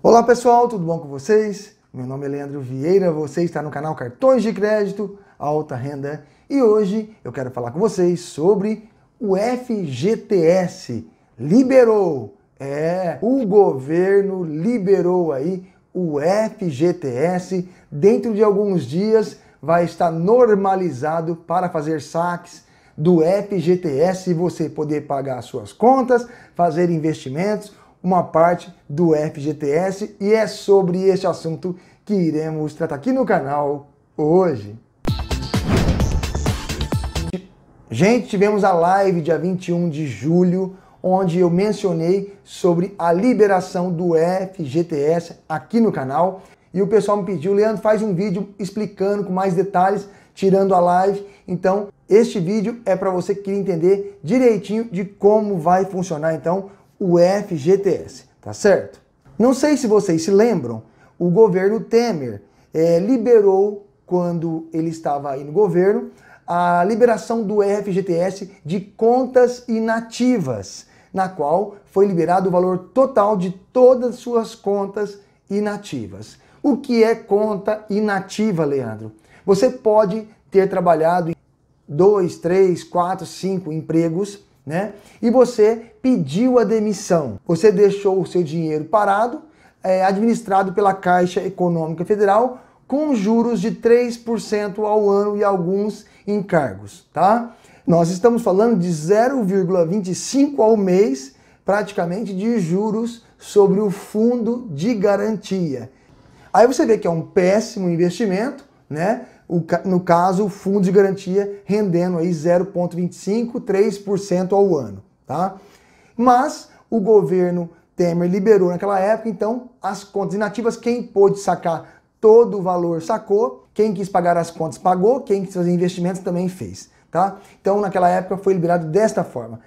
Olá pessoal, tudo bom com vocês? Meu nome é Leandro Vieira, você está no canal Cartões de Crédito Alta Renda e hoje eu quero falar com vocês sobre o FGTS. Liberou! É, o governo liberou aí o FGTS. Dentro de alguns dias vai estar normalizado para fazer saques do FGTS e você poder pagar suas contas, fazer investimentos uma parte do FGTS e é sobre este assunto que iremos tratar aqui no canal hoje. Gente, tivemos a live dia 21 de julho, onde eu mencionei sobre a liberação do FGTS aqui no canal. E o pessoal me pediu, Leandro, faz um vídeo explicando com mais detalhes, tirando a live. Então, este vídeo é para você que quer entender direitinho de como vai funcionar então o FGTS, tá certo? Não sei se vocês se lembram, o governo Temer é, liberou, quando ele estava aí no governo, a liberação do FGTS de contas inativas, na qual foi liberado o valor total de todas as suas contas inativas. O que é conta inativa, Leandro? Você pode ter trabalhado em dois, três, quatro, cinco empregos né? E você pediu a demissão. Você deixou o seu dinheiro parado, é, administrado pela Caixa Econômica Federal, com juros de 3% ao ano e alguns encargos, tá? Nós estamos falando de 0,25 ao mês, praticamente, de juros sobre o fundo de garantia. Aí você vê que é um péssimo investimento, né? no caso, o fundo de garantia rendendo aí 0,25%, 3% ao ano, tá? Mas o governo Temer liberou naquela época, então as contas inativas, quem pôde sacar todo o valor sacou, quem quis pagar as contas pagou, quem quis fazer investimentos também fez, tá? Então naquela época foi liberado desta forma.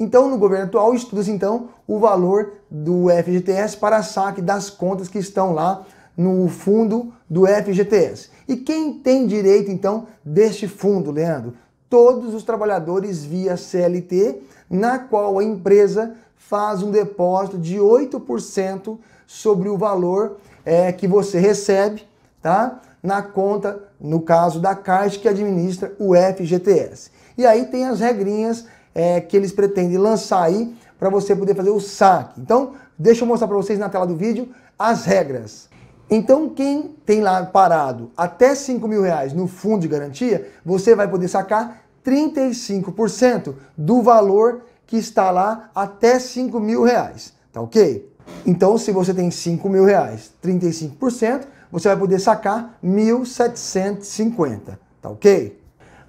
Então, no governo atual, estuda-se então o valor do FGTS para saque das contas que estão lá no fundo do FGTS. E quem tem direito, então, deste fundo, Leandro? Todos os trabalhadores via CLT, na qual a empresa faz um depósito de 8% sobre o valor é, que você recebe, tá? Na conta, no caso da Caixa, que administra o FGTS. E aí tem as regrinhas é, que eles pretendem lançar aí para você poder fazer o saque. Então, deixa eu mostrar para vocês na tela do vídeo as regras. Então, quem tem lá parado até 5 mil reais no fundo de garantia, você vai poder sacar 35% do valor que está lá até 5 mil reais, tá ok? Então, se você tem 5 mil reais, 35%, você vai poder sacar 1.750, tá ok?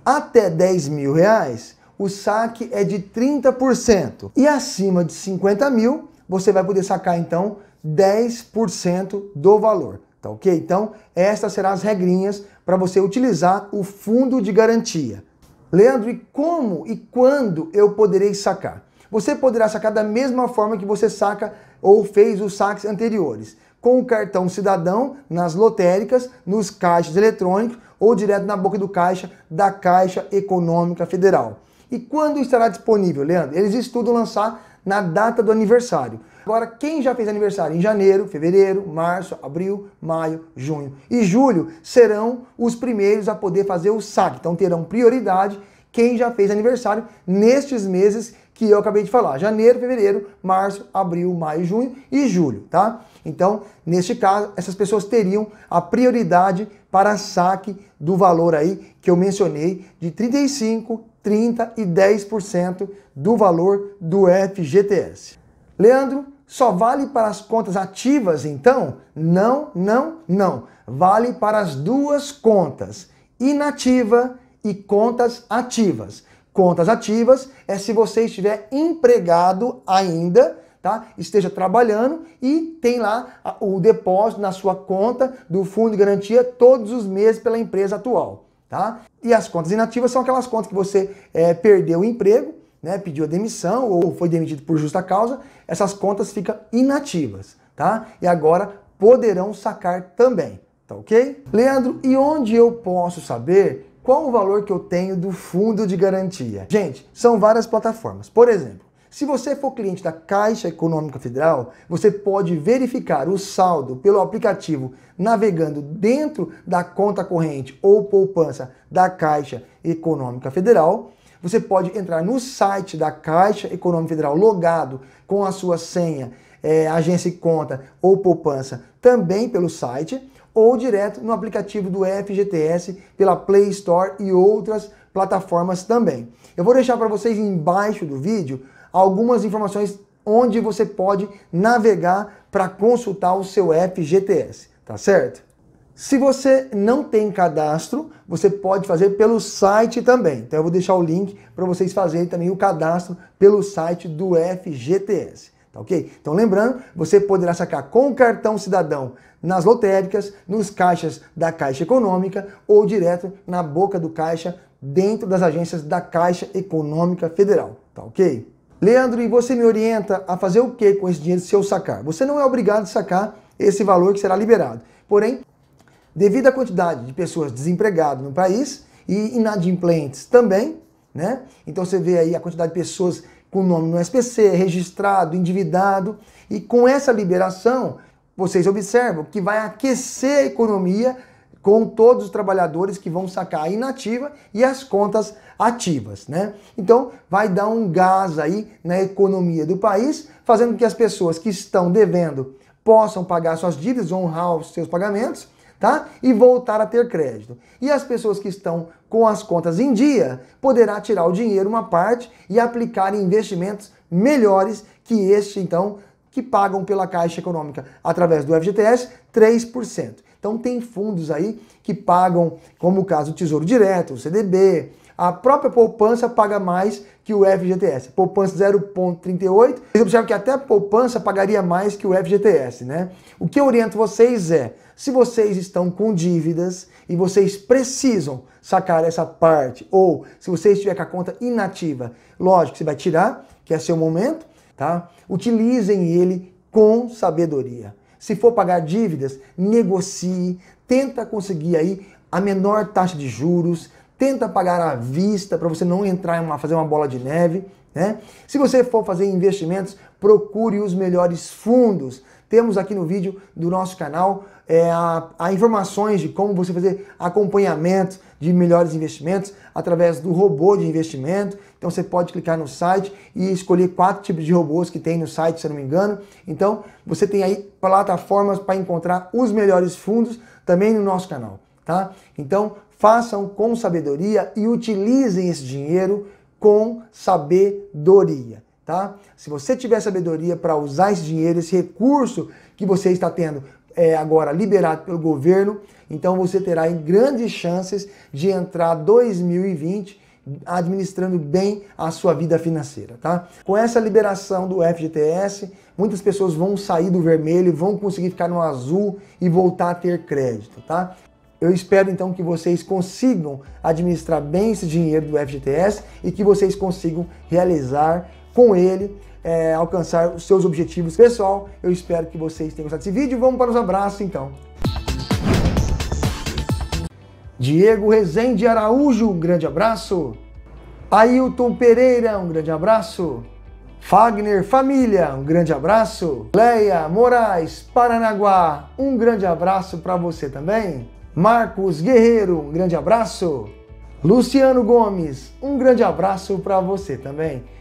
Até 10 mil reais, o saque é de 30%. E acima de 50 mil, você vai poder sacar, então, 10% do valor, tá ok? Então, estas serão as regrinhas para você utilizar o fundo de garantia. Leandro, e como e quando eu poderei sacar? Você poderá sacar da mesma forma que você saca ou fez os saques anteriores, com o cartão cidadão nas lotéricas, nos caixas eletrônicos ou direto na boca do caixa da Caixa Econômica Federal. E quando estará disponível, Leandro? Eles estudam lançar na data do aniversário. Agora, quem já fez aniversário em janeiro, fevereiro, março, abril, maio, junho e julho serão os primeiros a poder fazer o saque. Então terão prioridade quem já fez aniversário nestes meses que eu acabei de falar: janeiro, fevereiro, março, abril, maio, junho e julho, tá? Então, neste caso, essas pessoas teriam a prioridade para saque do valor aí que eu mencionei de 35 30% e 10% do valor do FGTS. Leandro, só vale para as contas ativas então? Não, não, não. Vale para as duas contas, inativa e contas ativas. Contas ativas é se você estiver empregado ainda, tá? Esteja trabalhando e tem lá o depósito na sua conta do fundo de garantia todos os meses pela empresa atual. Tá? E as contas inativas são aquelas contas que você é, perdeu o emprego, né, pediu a demissão ou foi demitido por justa causa, essas contas ficam inativas, tá? E agora poderão sacar também, tá ok? Leandro, e onde eu posso saber qual o valor que eu tenho do fundo de garantia? Gente, são várias plataformas. Por exemplo, se você for cliente da Caixa Econômica Federal, você pode verificar o saldo pelo aplicativo navegando dentro da conta corrente ou poupança da Caixa Econômica Federal. Você pode entrar no site da Caixa Econômica Federal logado com a sua senha, é, agência e conta ou poupança também pelo site ou direto no aplicativo do FGTS pela Play Store e outras plataformas também. Eu vou deixar para vocês embaixo do vídeo algumas informações onde você pode navegar para consultar o seu FGTS, tá certo? Se você não tem cadastro, você pode fazer pelo site também. Então eu vou deixar o link para vocês fazerem também o cadastro pelo site do FGTS. Tá ok? Então lembrando, você poderá sacar com o cartão cidadão nas lotéricas, nos caixas da Caixa Econômica ou direto na boca do caixa dentro das agências da Caixa Econômica Federal. Tá ok? Leandro, e você me orienta a fazer o que com esse dinheiro se eu sacar? Você não é obrigado a sacar esse valor que será liberado. Porém, devido à quantidade de pessoas desempregadas no país e inadimplentes também, né? Então você vê aí a quantidade de pessoas com nome no SPC, registrado, endividado, e com essa liberação, vocês observam que vai aquecer a economia com todos os trabalhadores que vão sacar a inativa e as contas ativas, né? Então, vai dar um gás aí na economia do país, fazendo com que as pessoas que estão devendo possam pagar suas dívidas, honrar os seus pagamentos, tá? E voltar a ter crédito. E as pessoas que estão com as contas em dia, poderá tirar o dinheiro uma parte e aplicar em investimentos melhores que este, então, que pagam pela Caixa Econômica através do FGTS, 3%. Então tem fundos aí que pagam, como o caso do Tesouro Direto, o CDB, a própria poupança paga mais que o FGTS. Poupança 0,38. Vocês observam que até a poupança pagaria mais que o FGTS, né? O que eu oriento vocês é, se vocês estão com dívidas e vocês precisam sacar essa parte, ou se você estiver com a conta inativa, lógico, você vai tirar, que é seu momento, tá? Utilizem ele com sabedoria. Se for pagar dívidas, negocie, tenta conseguir aí a menor taxa de juros, tenta pagar à vista para você não entrar em uma, fazer uma bola de neve, né? Se você for fazer investimentos, procure os melhores fundos. Temos aqui no vídeo do nosso canal é, a, a informações de como você fazer acompanhamento de melhores investimentos através do robô de investimento. Então você pode clicar no site e escolher quatro tipos de robôs que tem no site, se eu não me engano. Então você tem aí plataformas para encontrar os melhores fundos também no nosso canal, tá? Então façam com sabedoria e utilizem esse dinheiro com sabedoria tá? Se você tiver sabedoria para usar esse dinheiro, esse recurso que você está tendo é, agora liberado pelo governo, então você terá grandes chances de entrar 2020 administrando bem a sua vida financeira, tá? Com essa liberação do FGTS, muitas pessoas vão sair do vermelho, vão conseguir ficar no azul e voltar a ter crédito, tá? Eu espero então que vocês consigam administrar bem esse dinheiro do FGTS e que vocês consigam realizar com ele é, alcançar os seus objetivos. Pessoal, eu espero que vocês tenham gostado desse vídeo. Vamos para os abraços, então. Diego Rezende Araújo, um grande abraço. Ailton Pereira, um grande abraço. Fagner Família, um grande abraço. Leia Moraes, Paranaguá, um grande abraço para você também. Marcos Guerreiro, um grande abraço. Luciano Gomes, um grande abraço para você também.